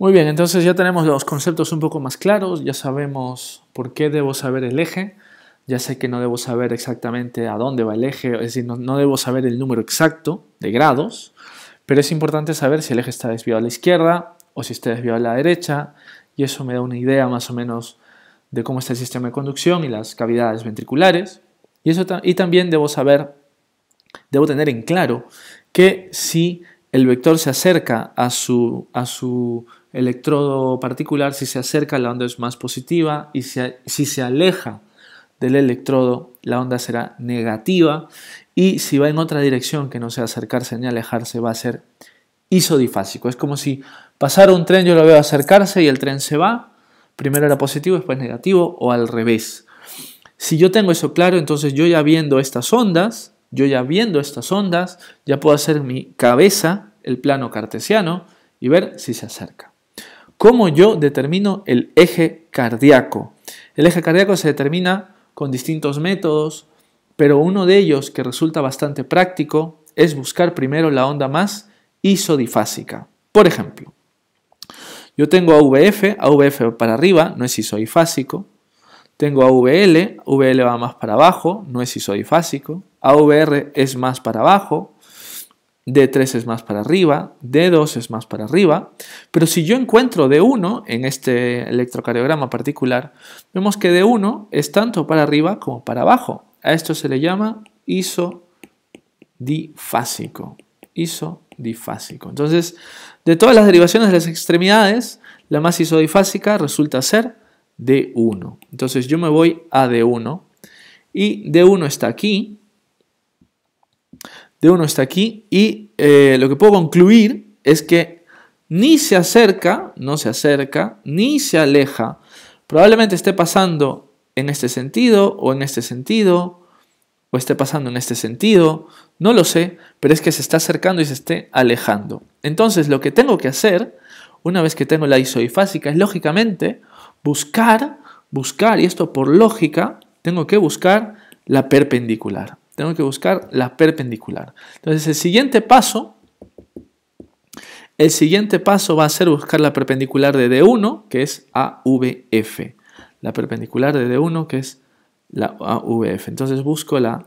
Muy bien, entonces ya tenemos los conceptos un poco más claros, ya sabemos por qué debo saber el eje, ya sé que no debo saber exactamente a dónde va el eje, es decir, no, debo saber el número exacto de grados, pero es importante saber si el eje está desviado a la izquierda o si está desviado a la derecha, y eso me da una idea más o menos de cómo está el sistema de conducción y las cavidades ventriculares. Y, eso y también debo saber, debo tener en claro que si el vector se acerca a su, a su electrodo particular, si se acerca la onda es más positiva y si se aleja del electrodo la onda será negativa y si va en otra dirección que no sea acercarse ni alejarse va a ser isodifásico. Es como si pasara un tren, yo lo veo acercarse y el tren se va, primero era positivo, después negativo o al revés. Si yo tengo eso claro, entonces yo ya viendo estas ondas, yo ya viendo estas ondas, ya puedo hacer mi cabeza el plano cartesiano y ver si se acerca. ¿Cómo yo determino el eje cardíaco? El eje cardíaco se determina con distintos métodos, pero uno de ellos que resulta bastante práctico es buscar primero la onda más isodifásica. Por ejemplo, yo tengo AVF, AVF para arriba, no es isodifásico. Tengo AVL, VL va más para abajo, no es isodifásico. AVR es más para abajo. D3 es más para arriba, D2 es más para arriba, pero si yo encuentro D1 en este electrocardiograma particular, vemos que D1 es tanto para arriba como para abajo. A esto se le llama isodifásico. Isodifásico. Entonces, de todas las derivaciones de las extremidades, la más isodifásica resulta ser D1. Entonces yo me voy a D1 y D1 está aquí, de uno está aquí y eh, lo que puedo concluir es que ni se acerca, no se acerca, ni se aleja. Probablemente esté pasando en este sentido o en este sentido o esté pasando en este sentido, no lo sé, pero es que se está acercando y se esté alejando. Entonces lo que tengo que hacer, una vez que tengo la isofásica, es lógicamente buscar, buscar, y esto por lógica, tengo que buscar la perpendicular. Tengo que buscar la perpendicular. Entonces el siguiente paso, el siguiente paso va a ser buscar la perpendicular de D1, que es AVF. La perpendicular de D1, que es la AVF. Entonces busco la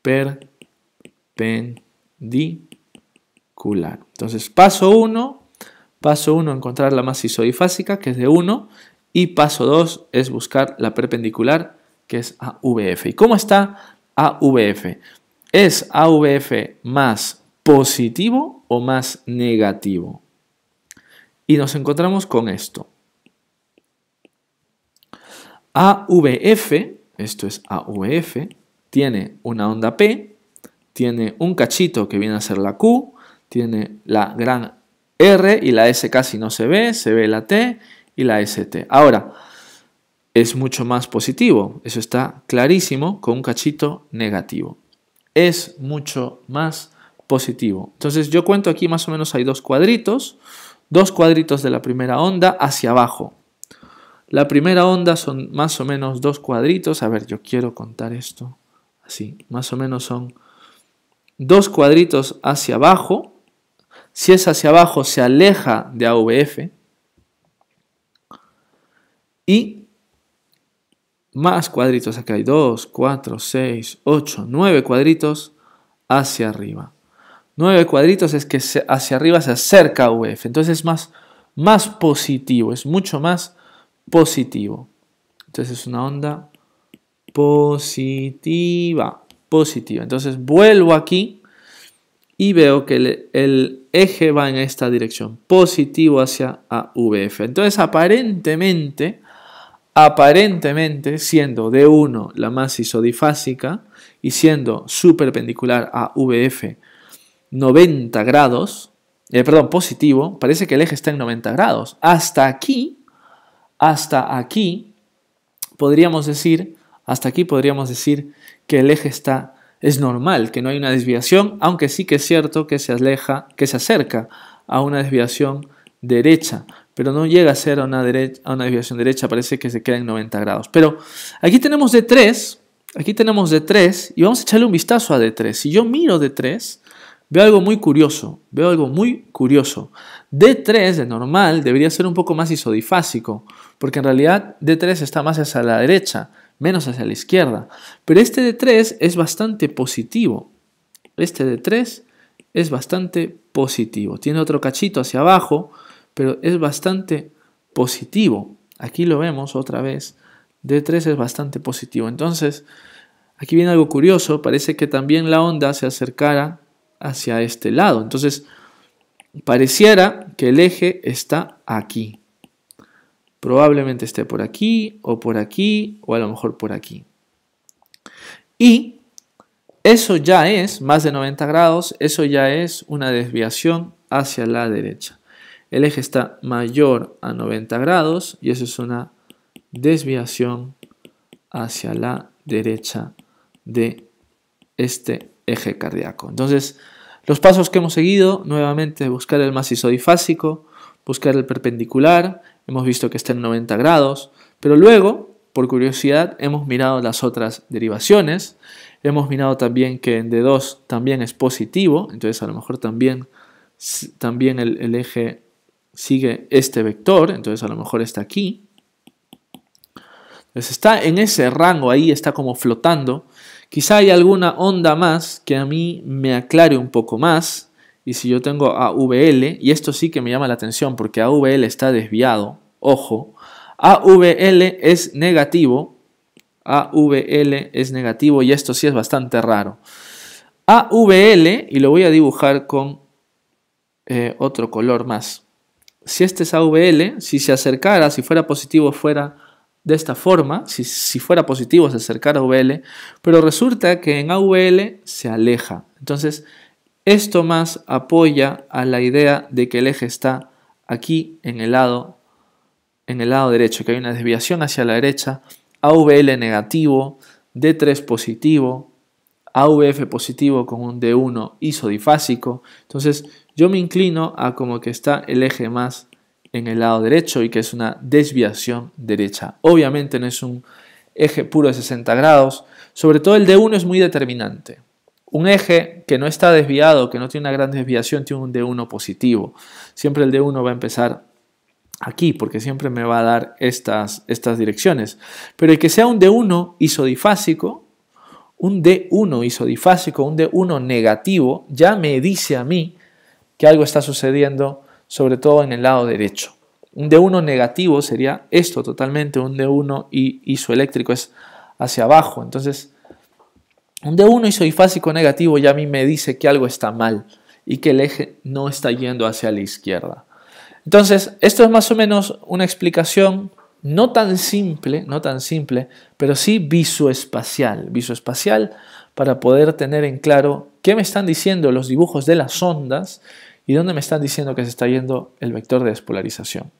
perpendicular. Entonces paso 1, paso 1 encontrar la masa isodifásica, que es d 1, y paso 2 es buscar la perpendicular, que es AVF. ¿Y cómo está AVF. ¿Es AVF más positivo o más negativo? Y nos encontramos con esto. AVF, esto es AVF, tiene una onda P, tiene un cachito que viene a ser la Q, tiene la gran R y la S casi no se ve, se ve la T y la ST. Ahora, es mucho más positivo, eso está clarísimo, con un cachito negativo. Es mucho más positivo. Entonces yo cuento aquí más o menos hay dos cuadritos, dos cuadritos de la primera onda hacia abajo. La primera onda son más o menos dos cuadritos, a ver, yo quiero contar esto así, más o menos son dos cuadritos hacia abajo. Si es hacia abajo se aleja de AVF y más cuadritos. Acá hay 2, 4, 6, 8, 9 cuadritos hacia arriba. 9 cuadritos es que hacia arriba se acerca a VF. Entonces es más, más positivo, es mucho más positivo. Entonces es una onda positiva, positiva. Entonces vuelvo aquí y veo que el, eje va en esta dirección, positivo hacia VF. Entonces aparentemente aparentemente siendo D1 la más isodifásica y siendo perpendicular a VF 90 grados, eh, perdón, positivo, parece que el eje está en 90 grados. Hasta aquí, hasta aquí, podríamos decir, hasta aquí podríamos decir que el eje está, es normal, que no hay una desviación, aunque sí que es cierto que se aleja, que se acerca a una desviación derecha pero no llega a ser a una, derecha, a una desviación derecha, parece que se queda en 90 grados. Pero aquí tenemos D3, aquí tenemos D3 y vamos a echarle un vistazo a D3. Si yo miro D3, veo algo muy curioso, veo algo muy curioso. D3 de normal debería ser un poco más isodifásico, porque en realidad D3 está más hacia la derecha, menos hacia la izquierda. Pero este D3 es bastante positivo. Este D3 es bastante positivo. Tiene otro cachito hacia abajo, pero es bastante positivo. Aquí lo vemos otra vez. D3 es bastante positivo. Entonces, aquí viene algo curioso. Parece que también la onda se acercara hacia este lado. Entonces, pareciera que el eje está aquí. Probablemente esté por aquí o por aquí o a lo mejor por aquí. Y eso ya es más de 90 grados, eso ya es una desviación hacia la derecha el eje está mayor a 90 grados y eso es una desviación hacia la derecha de este eje cardíaco. Entonces, los pasos que hemos seguido, nuevamente buscar el macizo buscar el perpendicular, hemos visto que está en 90 grados, pero luego, por curiosidad, hemos mirado las otras derivaciones, hemos mirado también que en D2 también es positivo, entonces a lo mejor también, también el eje sigue este vector, entonces a lo mejor está aquí. Entonces está en ese rango ahí, está como flotando. Quizá hay alguna onda más que a mí me aclare un poco más. Y si yo tengo AVL, y esto sí que me llama la atención porque AVL está desviado, ojo, AVL es negativo, AVL es negativo y esto sí es bastante raro. AVL, y lo voy a dibujar con eh, otro color más, si este es AVL, si se acercara, si fuera positivo, fuera de esta forma, si, fuera positivo, se acercara a AVL, pero resulta que en AVL se aleja. Entonces, esto más apoya a la idea de que el eje está aquí en el lado, en el lado derecho, que hay una desviación hacia la derecha, AVL negativo, D3 positivo, AVF positivo con un D1 isodifásico. Entonces yo me inclino a como que está el eje más en el lado derecho y que es una desviación derecha. Obviamente no es un eje puro de 60 grados. Sobre todo el D1 es muy determinante. Un eje que no está desviado, que no tiene una gran desviación, tiene un D1 positivo. Siempre el D1 va a empezar aquí porque siempre me va a dar estas, estas direcciones. Pero el que sea un D1 isodifásico, un D1 isodifásico, un D1 negativo, ya me dice a mí que algo está sucediendo, sobre todo en el lado derecho. Un D1 negativo sería esto totalmente, un D1 isoeléctrico es hacia abajo. Entonces, un D1 isodifásico negativo ya a mí me dice que algo está mal y que el eje no está yendo hacia la izquierda. Entonces, esto es más o menos una explicación no tan simple, no tan simple, pero sí visoespacial, visoespacial para poder tener en claro qué me están diciendo los dibujos de las ondas y dónde me están diciendo que se está yendo el vector de despolarización.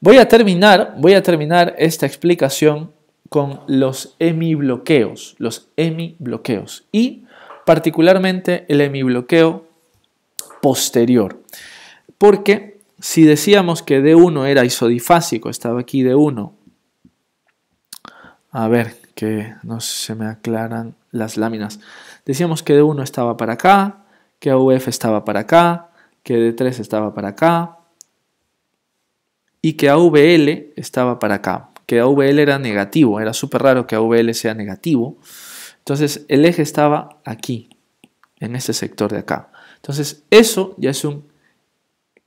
Voy a terminar, voy a terminar esta explicación con los hemibloqueos, los hemibloqueos y particularmente el hemibloqueo posterior, porque si decíamos que D1 era isodifásico, estaba aquí D1. A ver, que no se me aclaran las láminas. Decíamos que D1 estaba para acá, que AVF estaba para acá, que D3 estaba para acá y que AVL estaba para acá. Que AVL era negativo, era súper raro que AVL sea negativo. Entonces el eje estaba aquí, en este sector de acá. Entonces eso ya es un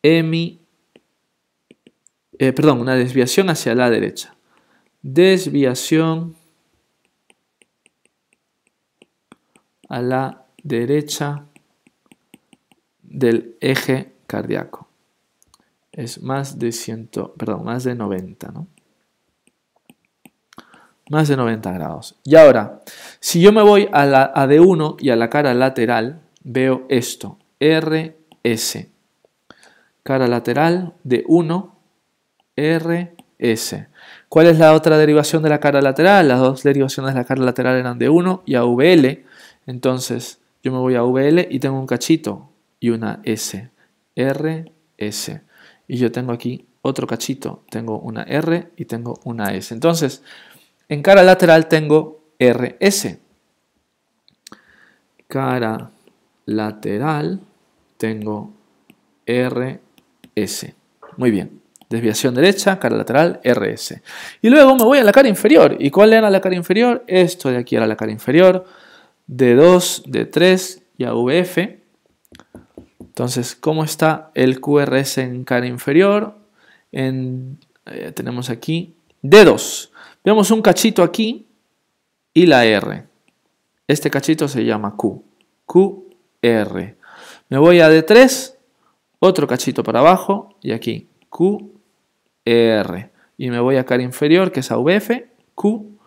hemi eh, perdón, una desviación hacia la derecha. Desviación a la derecha del eje cardíaco. Es más de 100, perdón, más de 90, ¿no? Más de 90 grados. Y ahora, si yo me voy a la a D1 y a la cara lateral, veo esto, RS. Cara lateral de 1 RS. ¿Cuál es la otra derivación de la cara lateral? Las dos derivaciones de la cara lateral eran de 1 y a VL. Entonces yo me voy a VL y tengo un cachito y una S. RS. Y yo tengo aquí otro cachito. Tengo una R y tengo una S. Entonces, en cara lateral tengo RS. Cara lateral tengo RS. Muy bien. Desviación derecha, cara lateral, RS. Y luego me voy a la cara inferior. ¿Y cuál era la cara inferior? Esto de aquí era la cara inferior. D2, D3 y AVF. Entonces, ¿cómo está el QRS en cara inferior? En, eh, tenemos aquí D2. Vemos un cachito aquí y la R. Este cachito se llama Q. QR. Me voy a D3, otro cachito para abajo y aquí Q e y me voy a cara inferior, que es AVF Q,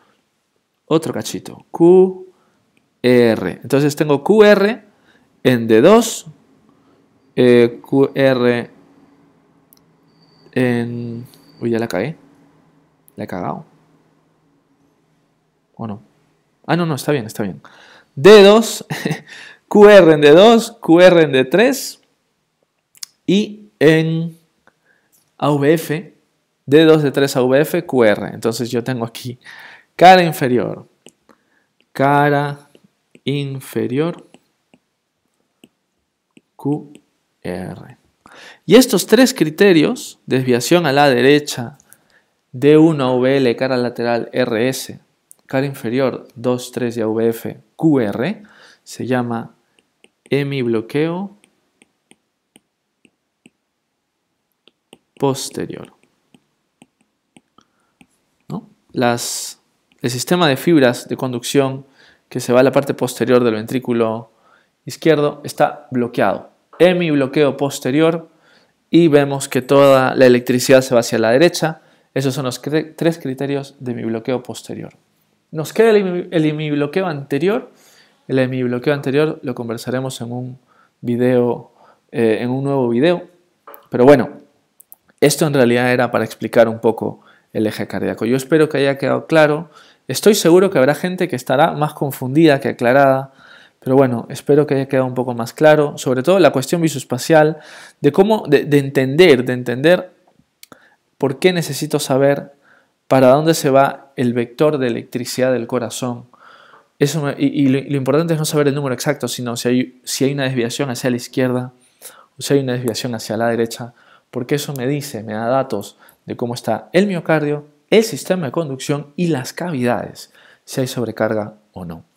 otro cachito, Q, e R. Entonces tengo QR en D2, eh, QR en... Uy, ya la cagué. La he cagado. ¿O no? Ah, no, no, está bien, está bien. D2, QR en D2, QR en D3 y en AVF D2, D3 a VF, QR. Entonces yo tengo aquí cara inferior, cara inferior, QR. Y estos tres criterios, desviación a la derecha, D1 a VL, cara lateral RS, cara inferior 2, 3 y AVF, QR, se llama hemibloqueo posterior el sistema de fibras de conducción que se va a la parte posterior del ventrículo izquierdo está bloqueado. bloqueo posterior y vemos que toda la electricidad se va hacia la derecha. Esos son los tres criterios de mi bloqueo posterior. Nos queda el bloqueo anterior. El bloqueo anterior lo conversaremos en un video, eh, en un nuevo video. Pero bueno, esto en realidad era para explicar un poco el eje cardíaco. Yo espero que haya quedado claro. Estoy seguro que habrá gente que estará más confundida que aclarada, pero bueno, espero que haya quedado un poco más claro, sobre todo la cuestión visoespacial, de cómo, de, entender, de entender por qué necesito saber para dónde se va el vector de electricidad del corazón. Eso y, lo, importante es no saber el número exacto, sino si hay, si hay una desviación hacia la izquierda o si hay una desviación hacia la derecha, porque eso me dice, me da datos de cómo está el miocardio, el sistema de conducción y las cavidades, si hay sobrecarga o no.